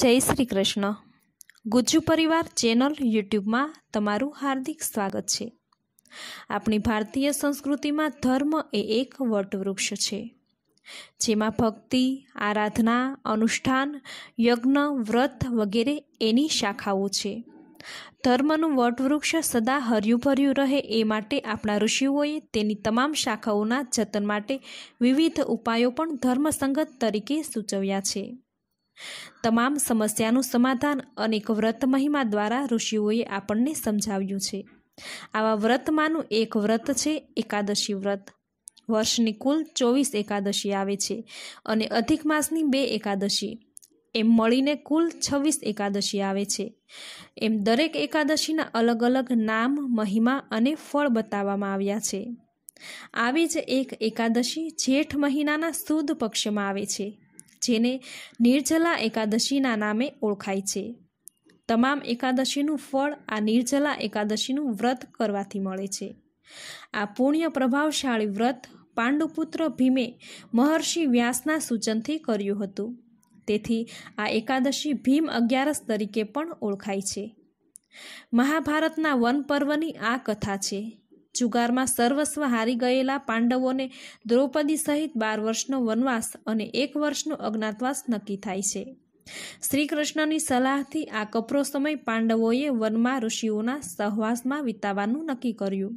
જય શ્રી કૃષ્ણ ગુજ્જુ પરિવાર ચેનલ યુટ્યુબમાં તમારું હાર્દિક સ્વાગત છે આપણી ભારતીય સંસ્કૃતિમાં ધર્મ એ એક વટવૃક્ષ છે જેમાં ભક્તિ આરાધના અનુષ્ઠાન યજ્ઞ વ્રત વગેરે એની શાખાઓ છે ધર્મનું વટવૃક્ષ સદા હર્યુંભર્યું રહે એ માટે આપણા ઋષિઓએ તેની તમામ શાખાઓના જતન માટે વિવિધ ઉપાયો પણ ધર્મસંગત તરીકે સૂચવ્યા છે તમામ સમસ્યાનું સમાધાન અનેક વ્રત મહિમા દ્વારા ઋષિઓએ આપણને સમજાવ્યું છે આવા વ્રતમાંનું એક વ્રત છે એકાદશી વ્રત વર્ષની કુલ ચોવીસ એકાદશી આવે છે અને અધિક માસની બે એકાદશી એમ મળીને કુલ છવ્વીસ એકાદશી આવે છે એમ દરેક એકાદશીના અલગ અલગ નામ મહિમા અને ફળ બતાવવામાં આવ્યા છે આવી જ એક એકાદશી જેઠ મહિનાના સુદ પક્ષમાં આવે છે જેને નિર્જલા એકાદશીના નામે ઓળખાય છે તમામ એકાદશીનું ફળ આ નિર્જલા એકાદશીનું વ્રત કરવાથી મળે છે આ પુણ્ય પ્રભાવશાળી વ્રત પાંડુપુત્ર ભીમે મહર્ષિ વ્યાસના સૂચનથી કર્યું હતું તેથી આ એકાદશી ભીમ અગિયારસ તરીકે પણ ઓળખાય છે મહાભારતના વન પર્વની આ કથા છે જુગારમાં સર્વસ્વ હારી ગયેલા પાંડવોને દ્રૌપદી સહિત બાર વર્ષનો વનવાસ અને એક વર્ષનો અજ્ઞાતવાસ નક્કી થાય છે શ્રી કૃષ્ણની સલાહથી આ કપરો સમય પાંડવોએ વનમાં ઋષિઓના સહવાસમાં વિતાવાનું નક્કી કર્યું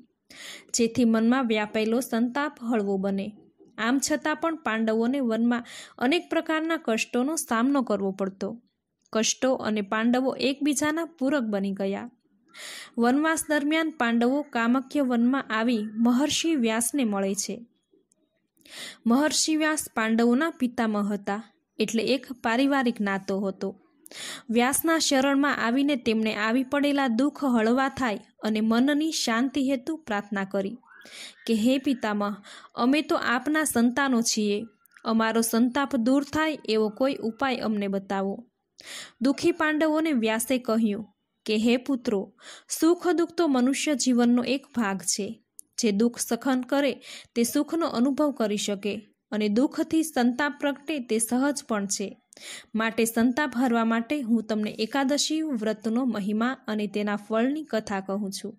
જેથી મનમાં વ્યાપેલો સંતાપ હળવો બને આમ છતાં પણ પાંડવોને વનમાં અનેક પ્રકારના કષ્ટોનો સામનો કરવો પડતો કષ્ટો અને પાંડવો એકબીજાના પૂરક બની ગયા વનવાસ દરમિયાન પાંડવો કામક્ય વનમાં આવી મહર્ષિ વ્યાસને મળે છે મહર્ષિ વ્યાસ પાંડવોના પિતામહ હતા એટલે એક પારિવારિક નાતો હતો વ્યાસના શરણમાં આવીને તેમણે આવી પડેલા દુઃખ હળવા થાય અને મનની શાંતિ હેતુ પ્રાર્થના કરી કે હે પિતામહ અમે તો આપના સંતાનો છીએ અમારો સંતાપ દૂર થાય એવો કોઈ ઉપાય અમને બતાવો દુઃખી પાંડવોને વ્યાસે કહ્યું કે હે પુત્રો સુખ દુઃખ તો મનુષ્ય જીવનનો એક ભાગ છે જે દુઃખ સખન કરે તે સુખનો અનુભવ કરી શકે અને દુઃખથી સંતાપ પ્રગટે તે સહજ પણ છે માટે સંતાપ હરવા માટે હું તમને એકાદશી વ્રતનો મહિમા અને તેના ફળની કથા કહું છું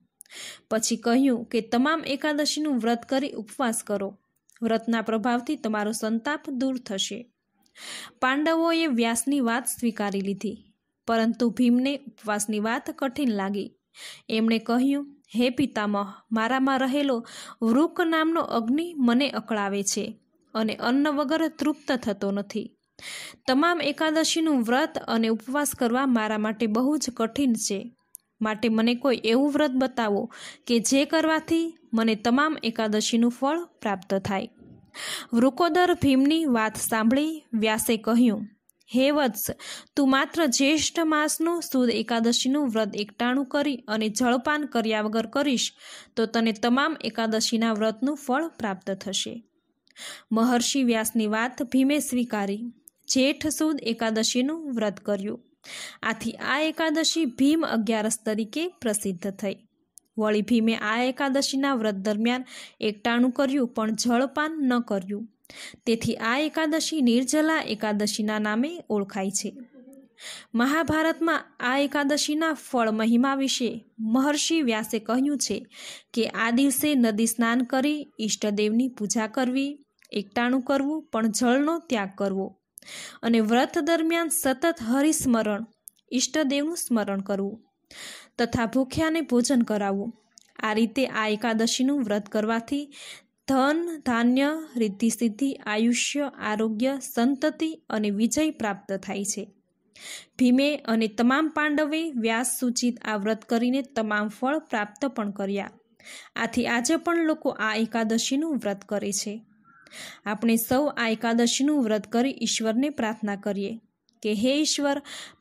પછી કહ્યું કે તમામ એકાદશીનું વ્રત કરી ઉપવાસ કરો વ્રતના પ્રભાવથી તમારો સંતાપ દૂર થશે પાંડવોએ વ્યાસની વાત સ્વીકારી લીધી પરંતુ ભીમને ઉપવાસની વાત કઠિન લાગી એમણે કહ્યું હે પિતામહ મારામાં રહેલો વૃક નામનો અગ્નિ મને અકળાવે છે અને અન્ન વગર તૃપ્ત થતો નથી તમામ એકાદશીનું વ્રત અને ઉપવાસ કરવા મારા માટે બહુ જ કઠિન છે માટે મને કોઈ એવું વ્રત બતાવો કે જે કરવાથી મને તમામ એકાદશીનું ફળ પ્રાપ્ત થાય વૃકોદર ભીમની વાત સાંભળી વ્યાસે કહ્યું હે વત્સ તું માત્ર જ્યેષ્ઠ માસનું સુદ એકાદશીનું વ્રત એકટાણું કરી અને જળપાન કર્યા વગર કરીશ તો તને તમામ એકાદશીના વ્રતનું ફળ પ્રાપ્ત થશે મહર્ષિ વ્યાસની વાત ભીમે સ્વીકારી જેઠ સુદ એકાદશીનું વ્રત કર્યું આથી આ એકાદશી ભીમ અગિયારસ તરીકે પ્રસિદ્ધ થઈ વળી ભીમે આ એકાદશીના વ્રત દરમિયાન એકટાણું કર્યું પણ જળપાન ન કર્યું તેથી આ એકાદશી નિર્જલા એકાદશીના નામે ઓળખાય છે મહાભારતમાં આ એકાદશીના ફળ મહિમા વિશે મહર્ષિ વ્યાસે કહ્યું છે કે આ દિવસે નદી સ્નાન કરી ઈષ્ટદેવની પૂજા કરવી એકટાણું કરવું પણ જળનો ત્યાગ કરવો અને વ્રત દરમિયાન સતત હરિસ્મરણ ઈષ્ટદેવનું સ્મરણ કરવું તથા ભૂખ્યાને ભોજન કરાવવું આ રીતે આ એકાદશીનું વ્રત કરવાથી ધન ધાન્ય રિદ્ધિ સિદ્ધિ આયુષ્ય આરોગ્ય સંતતિ અને વિજય પ્રાપ્ત થાય છે ભીમે અને તમામ પાંડવે વ્યાસ સૂચિત આ વ્રત કરીને તમામ ફળ પ્રાપ્ત પણ કર્યા આથી આજે પણ લોકો આ એકાદશીનું વ્રત કરે છે આપણે સૌ આ એકાદશીનું વ્રત કરી ઈશ્વરને પ્રાર્થના કરીએ કે હે ઈશ્વર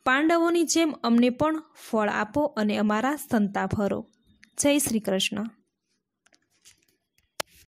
પાંડવોની જેમ અમને પણ ફળ આપો અને અમારા સંતાપ હરો જય શ્રી કૃષ્ણ